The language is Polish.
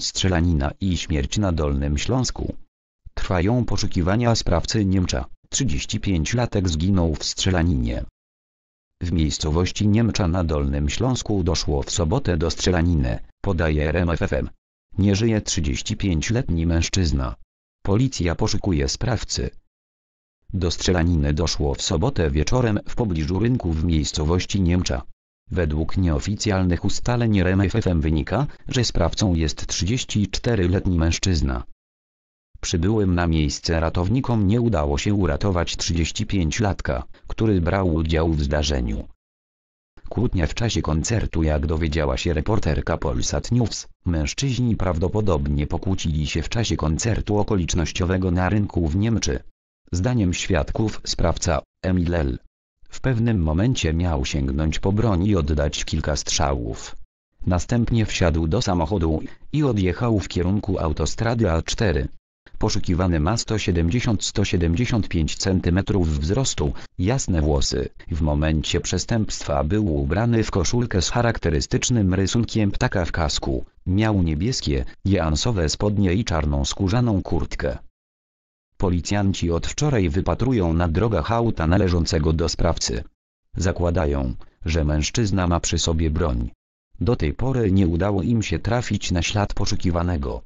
strzelanina i śmierć na Dolnym Śląsku. Trwają poszukiwania sprawcy Niemcza, 35-latek zginął w strzelaninie. W miejscowości Niemcza na Dolnym Śląsku doszło w sobotę do strzelaniny, podaje RMFFM. Nie żyje 35-letni mężczyzna. Policja poszukuje sprawcy. Do strzelaniny doszło w sobotę wieczorem w pobliżu rynku w miejscowości Niemcza. Według nieoficjalnych ustaleń RMFFM wynika, że sprawcą jest 34-letni mężczyzna. Przybyłym na miejsce ratownikom nie udało się uratować 35-latka, który brał udział w zdarzeniu. Kłótnia w czasie koncertu jak dowiedziała się reporterka Polsat News, mężczyźni prawdopodobnie pokłócili się w czasie koncertu okolicznościowego na rynku w Niemczech, Zdaniem świadków sprawca, Emil L., w pewnym momencie miał sięgnąć po broń i oddać kilka strzałów. Następnie wsiadł do samochodu i odjechał w kierunku autostrady A4. Poszukiwany ma 170-175 cm wzrostu, jasne włosy. W momencie przestępstwa był ubrany w koszulkę z charakterystycznym rysunkiem ptaka w kasku. Miał niebieskie, jeansowe spodnie i czarną skórzaną kurtkę. Policjanci od wczoraj wypatrują na drogach auta należącego do sprawcy. Zakładają, że mężczyzna ma przy sobie broń. Do tej pory nie udało im się trafić na ślad poszukiwanego.